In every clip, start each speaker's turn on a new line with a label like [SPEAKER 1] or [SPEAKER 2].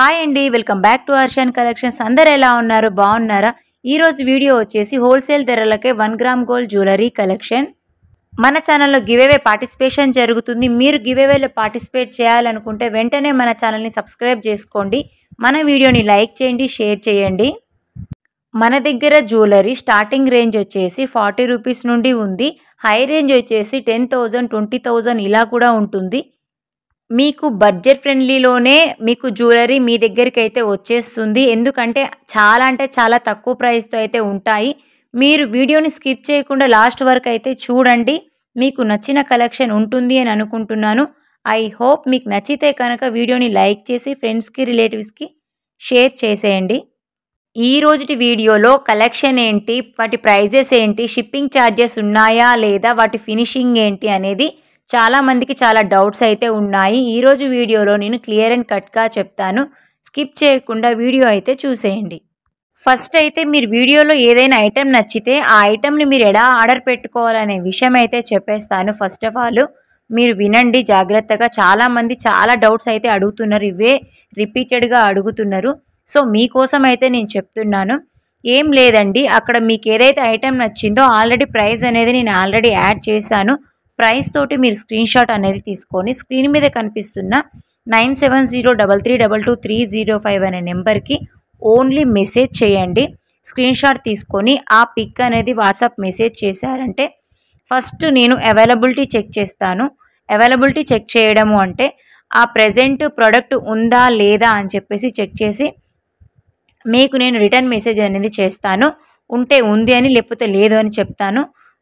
[SPEAKER 1] hi అండి welcome back to Arshan collections అందరు ఎలా ఉన్నారు బాగున్నారా ఈరోజు వీడియో వచ్చేసి హోల్సేల్ ధరలకే one gram gold jewellery collection మన ఛానల్లో గివేవే పార్టిసిపేషన్ జరుగుతుంది మీరు గివేవేలో పార్టిసిపేట్ చేయాలనుకుంటే వెంటనే మన ఛానల్ని సబ్స్క్రైబ్ చేసుకోండి మన వీడియోని లైక్ చేయండి షేర్ చేయండి మన దగ్గర జ్యువెలరీ స్టార్టింగ్ రేంజ్ వచ్చేసి ఫార్టీ రూపీస్ నుండి ఉంది హై రేంజ్ వచ్చేసి టెన్ థౌజండ్ ట్వంటీ థౌజండ్ ఇలా కూడా ఉంటుంది మీకు బడ్జెట్ ఫ్రెండ్లీలోనే మీకు జ్యువెలరీ మీ దగ్గరికి అయితే వచ్చేస్తుంది ఎందుకంటే చాలా అంటే చాలా తక్కువ ప్రైస్తో అయితే ఉంటాయి మీరు వీడియోని స్కిప్ చేయకుండా లాస్ట్ వరకు అయితే చూడండి మీకు నచ్చిన కలెక్షన్ ఉంటుంది అని అనుకుంటున్నాను ఐ హోప్ మీకు నచ్చితే కనుక వీడియోని లైక్ చేసి ఫ్రెండ్స్కి రిలేటివ్స్కి షేర్ చేసేయండి ఈ రోజుటి వీడియోలో కలెక్షన్ ఏంటి వాటి ప్రైజెస్ ఏంటి షిప్పింగ్ ఛార్జెస్ ఉన్నాయా లేదా వాటి ఫినిషింగ్ ఏంటి అనేది చాలామందికి చాలా డౌట్స్ అయితే ఉన్నాయి ఈరోజు వీడియోలో నేను క్లియర్ అండ్ కట్గా చెప్తాను స్కిప్ చేయకుండా వీడియో అయితే చూసేయండి ఫస్ట్ అయితే మీరు వీడియోలో ఏదైనా ఐటెం నచ్చితే ఆ ఐటెంని మీరు ఎలా ఆర్డర్ పెట్టుకోవాలనే విషయం అయితే చెప్పేస్తాను ఫస్ట్ ఆఫ్ ఆల్ మీరు వినండి జాగ్రత్తగా చాలామంది చాలా డౌట్స్ అయితే అడుగుతున్నారు ఇవే రిపీటెడ్గా అడుగుతున్నారు సో మీకోసం అయితే నేను చెప్తున్నాను ఏం లేదండి అక్కడ మీకు ఏదైతే ఐటెం నచ్చిందో ఆల్రెడీ ప్రైస్ అనేది నేను ఆల్రెడీ యాడ్ చేశాను ప్రైస్ తోటి మీరు స్క్రీన్ షాట్ అనేది తీసుకొని స్క్రీన్ మీద కనిపిస్తున్న nine seven zero double three double two three zero five అనే నెంబర్కి ఓన్లీ మెసేజ్ చేయండి స్క్రీన్ షాట్ తీసుకొని ఆ పిక్ అనేది వాట్సాప్ మెసేజ్ చేశారంటే ఫస్ట్ నేను అవైలబిలిటీ చెక్ చేస్తాను అవైలబిలిటీ చెక్ చేయడము అంటే ఆ ప్రజెంట్ ప్రోడక్ట్ ఉందా లేదా అని చెప్పేసి చెక్ చేసి మీకు నేను రిటర్న్ మెసేజ్ అనేది చేస్తాను ఉంటే ఉంది అని లేకపోతే లేదు అని చెప్తాను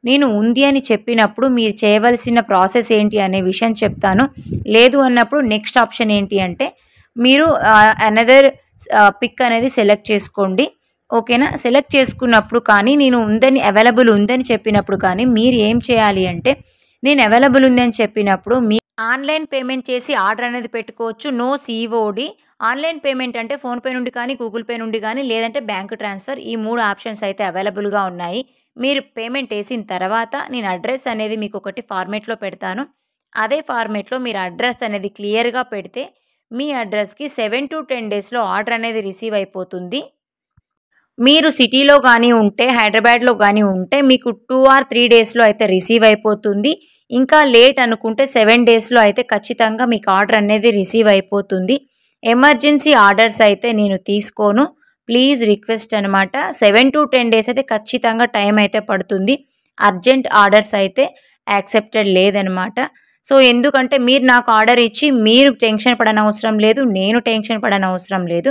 [SPEAKER 1] నేను ఉంది అని చెప్పినప్పుడు మీరు చేయవలసిన ప్రాసెస్ ఏంటి అనే విషయం చెప్తాను లేదు అన్నప్పుడు నెక్స్ట్ ఆప్షన్ ఏంటి అంటే మీరు అనదర్ పిక్ అనేది సెలెక్ట్ చేసుకోండి ఓకేనా సెలెక్ట్ చేసుకున్నప్పుడు కానీ నేను ఉందని అవైలబుల్ ఉందని చెప్పినప్పుడు కానీ మీరు ఏం చేయాలి అంటే నేను అవైలబుల్ ఉందని చెప్పినప్పుడు మీ ఆన్లైన్ పేమెంట్ చేసి ఆర్డర్ అనేది పెట్టుకోవచ్చు నో సిఓడి ఆన్లైన్ పేమెంట్ అంటే ఫోన్పే నుండి కానీ గూగుల్ పే నుండి కానీ లేదంటే బ్యాంక్ ట్రాన్స్ఫర్ ఈ మూడు ఆప్షన్స్ అయితే అవైలబుల్గా ఉన్నాయి మీరు పేమెంట్ వేసిన తర్వాత నేను అడ్రస్ అనేది మీకు ఒకటి ఫార్మేట్లో పెడతాను అదే ఫార్మేట్లో మీరు అడ్రస్ అనేది క్లియర్గా పెడితే మీ అడ్రస్కి సెవెన్ టు టెన్ డేస్లో ఆర్డర్ అనేది రిసీవ్ అయిపోతుంది మీరు సిటీలో కానీ ఉంటే హైదరాబాద్లో కానీ ఉంటే మీకు టూ ఆర్ త్రీ డేస్లో అయితే రిసీవ్ అయిపోతుంది ఇంకా లేట్ అనుకుంటే సెవెన్ డేస్లో అయితే ఖచ్చితంగా మీకు ఆర్డర్ అనేది రిసీవ్ అయిపోతుంది ఎమర్జెన్సీ ఆర్డర్స్ అయితే నేను తీసుకోను ప్లీజ్ రిక్వెస్ట్ అనమాట సెవెన్ టు టెన్ డేస్ అయితే ఖచ్చితంగా టైం అయితే పడుతుంది అర్జెంట్ ఆర్డర్స్ అయితే యాక్సెప్టెడ్ లేదనమాట సో ఎందుకంటే మీరు నాకు ఆర్డర్ ఇచ్చి మీరు టెన్షన్ పడనవసరం లేదు నేను టెన్షన్ పడనవసరం లేదు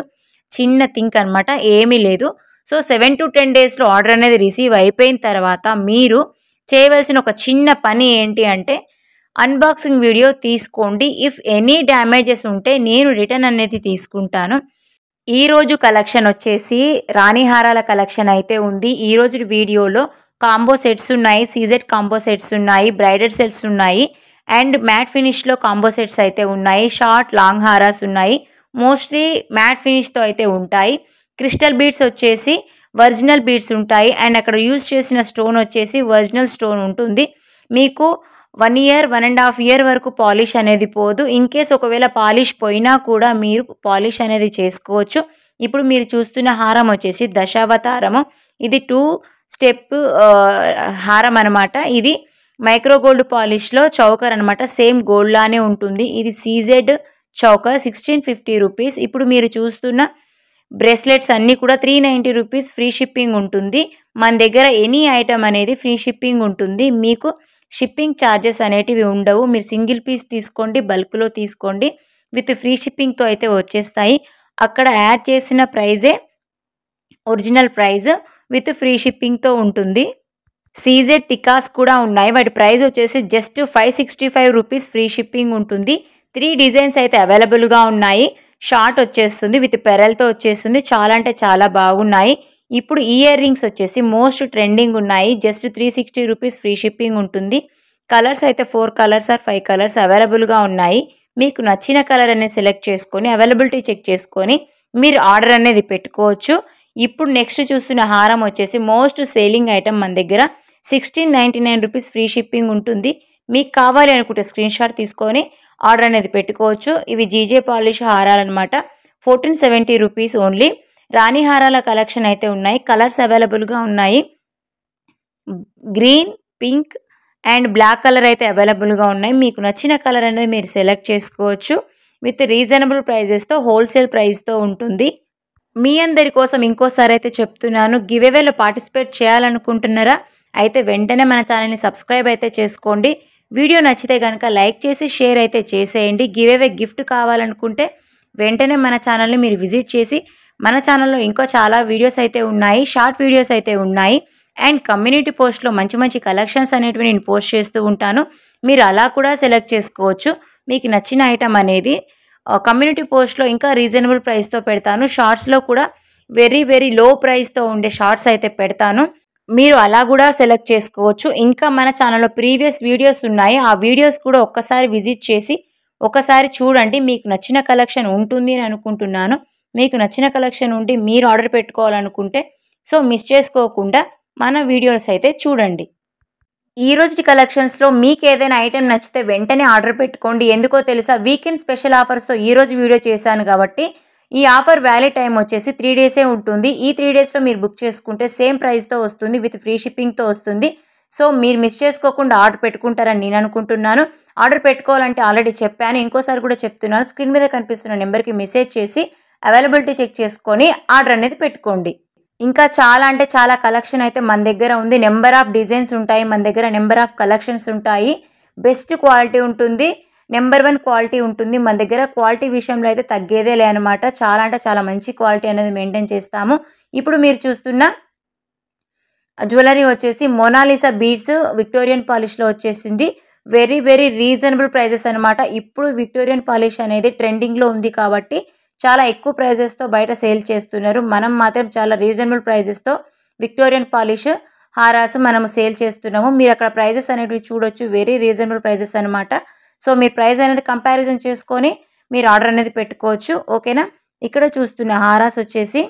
[SPEAKER 1] చిన్న థింక్ అనమాట ఏమీ లేదు సో సెవెన్ టు టెన్ డేస్లో ఆర్డర్ అనేది రిసీవ్ అయిపోయిన తర్వాత మీరు చేయవలసిన ఒక చిన్న పని ఏంటి అంటే అన్బాక్సింగ్ వీడియో తీసుకోండి ఇఫ్ ఎనీ డ్యామేజెస్ ఉంటే నేను రిటర్న్ అనేది తీసుకుంటాను ఈరోజు కలెక్షన్ వచ్చేసి రాణిహారాల కలెక్షన్ అయితే ఉంది ఈరోజు వీడియోలో కాంబో సెట్స్ ఉన్నాయి సీజెడ్ కాంబో సెట్స్ ఉన్నాయి బ్రైడల్ సెట్స్ ఉన్నాయి అండ్ మ్యాట్ ఫినిష్లో కాంబో సెట్స్ అయితే ఉన్నాయి షార్ట్ లాంగ్ హారాస్ ఉన్నాయి మోస్ట్లీ మ్యాట్ ఫినిష్తో అయితే ఉంటాయి క్రిస్టల్ బీడ్స్ వచ్చేసి ఒరిజినల్ బీడ్స్ ఉంటాయి అండ్ అక్కడ యూజ్ చేసిన స్టోన్ వచ్చేసి ఒరిజినల్ స్టోన్ ఉంటుంది మీకు one year one and half year వరకు పాలిష్ అనేది పోదు ఇన్ కేస్ ఒకవేళ పాలిష్ పోయినా కూడా మీరు పాలిష్ అనేది చేసుకోవచ్చు ఇప్పుడు మీరు చూస్తున్న హారం వచ్చేసి దశావతారము ఇది టూ స్టెప్ హారం అనమాట ఇది మైక్రో గోల్డ్ పాలిష్లో చౌకర్ అనమాట సేమ్ గోల్డ్ లానే ఉంటుంది ఇది CZ choker sixteen fifty rupees ఇప్పుడు మీరు చూస్తున్న బ్రేస్లెట్స్ అన్నీ కూడా three ninety rupees free shipping ఉంటుంది మన దగ్గర ఎనీ ఐటమ్ అనేది ఫ్రీ షిప్పింగ్ ఉంటుంది మీకు షిప్పింగ్ ఛార్జెస్ అనేటివి ఉండవు మీరు సింగిల్ పీస్ తీసుకోండి బల్క్లో తీసుకోండి విత్ ఫ్రీ షిప్పింగ్తో అయితే వచ్చేస్తాయి అక్కడ యాడ్ చేసిన ప్రైజే ఒరిజినల్ ప్రైజ్ విత్ ఫ్రీ షిప్పింగ్తో ఉంటుంది సీజెడ్ టికాస్ కూడా ఉన్నాయి వాటి ప్రైస్ వచ్చేసి just five sixty five rupees free shipping ఉంటుంది త్రీ డిజైన్స్ అయితే అవైలబుల్గా ఉన్నాయి షార్ట్ వచ్చేస్తుంది విత్ పెరల్తో వచ్చేస్తుంది చాలా అంటే చాలా బాగున్నాయి ఇప్పుడు ఇయర్ రింగ్స్ వచ్చేసి మోస్ట్ ట్రెండింగ్ ఉన్నాయి just three sixty rupees free shipping ఉంటుంది కలర్స్ అయితే four colours or five colours అవైలబుల్గా ఉన్నాయి మీకు నచ్చిన కలర్ అనేది సెలెక్ట్ చేసుకొని అవైలబిలిటీ చెక్ చేసుకొని మీరు ఆర్డర్ అనేది పెట్టుకోవచ్చు ఇప్పుడు నెక్స్ట్ చూస్తున్న హారం వచ్చేసి మోస్ట్ సేలింగ్ ఐటమ్ మన దగ్గర sixteen ninety nine rupees free shipping ఉంటుంది మీకు కావాలి అనుకుంటే స్క్రీన్ షాట్ తీసుకొని ఆర్డర్ అనేది పెట్టుకోవచ్చు ఇవి జీజే పాలిష్ హారాలు అనమాట ఫోర్టీన్ సెవెంటీ రూపీస్ ఓన్లీ రాణిహారాల కలెక్షన్ అయితే ఉన్నాయి కలర్స్ అవైలబుల్గా ఉన్నాయి green pink and black colour అయితే అవైలబుల్గా ఉన్నాయి మీకు నచ్చిన కలర్ అనేది మీరు సెలెక్ట్ చేసుకోవచ్చు విత్ రీజనబుల్ ప్రైజెస్తో హోల్సేల్ ప్రైస్తో ఉంటుంది మీ అందరి కోసం ఇంకోసారి అయితే చెప్తున్నాను గివేవేలో పార్టిసిపేట్ చేయాలనుకుంటున్నారా అయితే వెంటనే మన ఛానల్ని సబ్స్క్రైబ్ అయితే చేసుకోండి వీడియో నచ్చితే కనుక లైక్ చేసి షేర్ అయితే చేసేయండి గివేవే గిఫ్ట్ కావాలనుకుంటే వెంటనే మన ఛానల్ని మీరు విజిట్ చేసి మన ఛానల్లో ఇంకా చాలా వీడియోస్ అయితే ఉన్నాయి షార్ట్ వీడియోస్ అయితే ఉన్నాయి అండ్ కమ్యూనిటీ పోస్ట్లో మంచి మంచి కలెక్షన్స్ అనేటివి నేను పోస్ట్ చేస్తూ ఉంటాను మీరు అలా కూడా సెలెక్ట్ చేసుకోవచ్చు మీకు నచ్చిన ఐటమ్ అనేది కమ్యూనిటీ పోస్ట్లో ఇంకా రీజనబుల్ ప్రైస్తో పెడతాను షార్ట్స్లో కూడా వెరీ వెరీ లో ప్రైస్తో ఉండే షార్ట్స్ అయితే పెడతాను మీరు అలా కూడా సెలెక్ట్ చేసుకోవచ్చు ఇంకా మన ఛానల్లో ప్రీవియస్ వీడియోస్ ఉన్నాయి ఆ వీడియోస్ కూడా ఒక్కసారి విజిట్ చేసి ఒకసారి చూడండి మీకు నచ్చిన కలెక్షన్ ఉంటుంది అనుకుంటున్నాను మీకు నచ్చిన కలెక్షన్ ఉండి మీరు ఆర్డర్ పెట్టుకోవాలనుకుంటే సో మిస్ చేసుకోకుండా మన వీడియోస్ అయితే చూడండి ఈ రోజు కలెక్షన్స్లో మీకు ఏదైనా ఐటెం నచ్చితే వెంటనే ఆర్డర్ పెట్టుకోండి ఎందుకో తెలుసా వీకెండ్ స్పెషల్ ఆఫర్స్తో ఈరోజు వీడియో చేశాను కాబట్టి ఈ ఆఫర్ వ్యాలిడ్ టైం వచ్చేసి త్రీ డేసే ఉంటుంది ఈ త్రీ డేస్లో మీరు బుక్ చేసుకుంటే సేమ్ ప్రైస్తో వస్తుంది విత్ ఫ్రీ షిప్పింగ్తో వస్తుంది సో మీరు మిస్ చేసుకోకుండా ఆర్డర్ పెట్టుకుంటారని నేను అనుకుంటున్నాను ఆర్డర్ పెట్టుకోవాలంటే ఆల్రెడీ చెప్పాను ఇంకోసారి కూడా చెప్తున్నాను స్క్రీన్ మీద కనిపిస్తున్న నెంబర్కి మెసేజ్ చేసి అవైలబిలిటీ చెక్ చేసుకొని ఆర్డర్ అనేది పెట్టుకోండి ఇంకా చాలా అంటే చాలా కలెక్షన్ అయితే మన దగ్గర ఉంది నెంబర్ ఆఫ్ డిజైన్స్ ఉంటాయి మన దగ్గర నెంబర్ ఆఫ్ కలెక్షన్స్ ఉంటాయి బెస్ట్ క్వాలిటీ ఉంటుంది నెంబర్ వన్ క్వాలిటీ ఉంటుంది మన దగ్గర క్వాలిటీ విషయంలో అయితే తగ్గేదే లేనమాట చాలా అంటే చాలా మంచి క్వాలిటీ అనేది మెయింటైన్ చేస్తాము ఇప్పుడు మీరు చూస్తున్న జ్యువెలరీ వచ్చేసి మొనాలిసా బీడ్స్ విక్టోరియన్ పాలిష్లో వచ్చేసింది వెరీ వెరీ రీజనబుల్ ప్రైజెస్ అనమాట ఇప్పుడు విక్టోరియన్ పాలిష్ అనేది ట్రెండింగ్లో ఉంది కాబట్టి చాలా ఎక్కువ ప్రైజెస్తో బయట సేల్ చేస్తున్నారు మనం మాత్రం చాలా రీజనబుల్ ప్రైజెస్తో విక్టోరియన్ పాలిష్ హారాస్ మనము సేల్ చేస్తున్నాము మీరు అక్కడ ప్రైజెస్ అనేటివి చూడొచ్చు వెరీ రీజనబుల్ ప్రైజెస్ అనమాట సో మీరు ప్రైస్ అనేది కంపారిజన్ చేసుకొని మీరు ఆర్డర్ అనేది పెట్టుకోవచ్చు ఓకేనా ఇక్కడ చూస్తున్న హారాస్ వచ్చేసి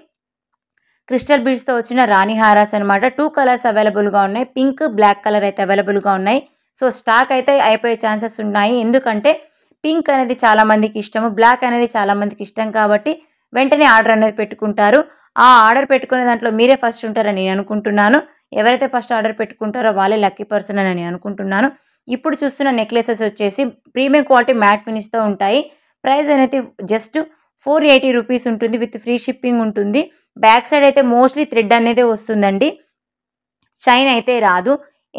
[SPEAKER 1] క్రిస్టల్ బీడ్స్తో వచ్చిన రాణి హారాస్ అనమాట టూ కలర్స్ అవైలబుల్గా ఉన్నాయి పింక్ బ్లాక్ కలర్ అయితే అవైలబుల్గా ఉన్నాయి సో స్టాక్ అయితే అయిపోయే ఛాన్సెస్ ఉన్నాయి ఎందుకంటే పింక్ అనేది చాలామందికి ఇష్టము బ్లాక్ అనేది చాలామందికి ఇష్టం కాబట్టి వెంటనే ఆర్డర్ అనేది పెట్టుకుంటారు ఆ ఆర్డర్ పెట్టుకునే దాంట్లో మీరే ఫస్ట్ ఉంటారని నేను అనుకుంటున్నాను ఎవరైతే ఫస్ట్ ఆర్డర్ పెట్టుకుంటారో వాళ్ళే లక్కీ పర్సన్ అని నేను అనుకుంటున్నాను ఇప్పుడు చూస్తున్న నెక్లెసెస్ వచ్చేసి ప్రీమియం క్వాలిటీ మ్యాట్ ఫినిష్తో ఉంటాయి ప్రైస్ అనేది జస్ట్ ఫోర్ ఎయిటీ రూపీస్ ఉంటుంది విత్ ఫ్రీ షిప్పింగ్ ఉంటుంది బ్యాక్ సైడ్ అయితే మోస్ట్లీ థ్రెడ్ అనేది వస్తుందండి చైన్ అయితే రాదు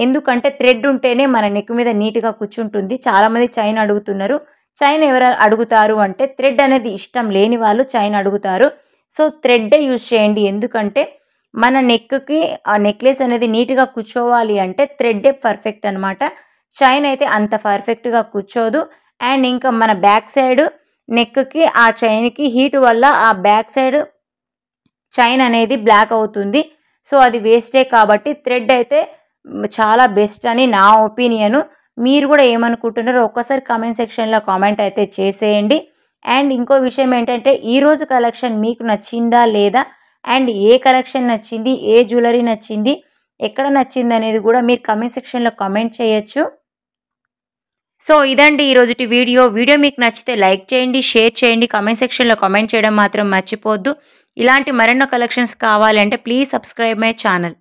[SPEAKER 1] ఎందుకంటే థ్రెడ్ ఉంటేనే మన నెక్ మీద నీట్గా కూర్చుంటుంది చాలామంది చైన్ అడుగుతున్నారు చైన్ ఎవరు అడుగుతారు అంటే థ్రెడ్ అనేది ఇష్టం లేని వాళ్ళు చైన్ అడుగుతారు సో థ్రెడ్డే యూజ్ చేయండి ఎందుకంటే మన నెక్కి ఆ నెక్లెస్ అనేది నీట్గా కూర్చోవాలి అంటే థ్రెడ్డే పర్ఫెక్ట్ అనమాట చైన్ అయితే అంత పర్ఫెక్ట్గా కూర్చోదు అండ్ ఇంకా మన బ్యాక్ సైడ్ నెక్కి ఆ చైన్కి హీట్ వల్ల ఆ బ్యాక్ సైడ్ చైన్ అనేది బ్లాక్ అవుతుంది సో అది వేస్టే కాబట్టి థ్రెడ్ అయితే చాలా బెస్ట్ అని నా ఒపీనియను మీరు కూడా ఏమనుకుంటున్నారో ఒక్కసారి కామెంట్ సెక్షన్లో కామెంట్ అయితే చేసేయండి అండ్ ఇంకో విషయం ఏంటంటే ఈరోజు కలెక్షన్ మీకు నచ్చిందా లేదా అండ్ ఏ కలెక్షన్ నచ్చింది ఏ జ్యువెలరీ నచ్చింది ఎక్కడ నచ్చింది అనేది కూడా మీరు కమెంట్ సెక్షన్లో కామెంట్ చేయొచ్చు సో ఇదండి ఈరోజుటి వీడియో వీడియో మీకు నచ్చితే లైక్ చేయండి షేర్ చేయండి కామెంట్ సెక్షన్లో కామెంట్ చేయడం మాత్రం మర్చిపోద్దు ఇలాంటి మరెన్నో కలెక్షన్స్ కావాలంటే ప్లీజ్ సబ్స్క్రైబ్ మై ఛానల్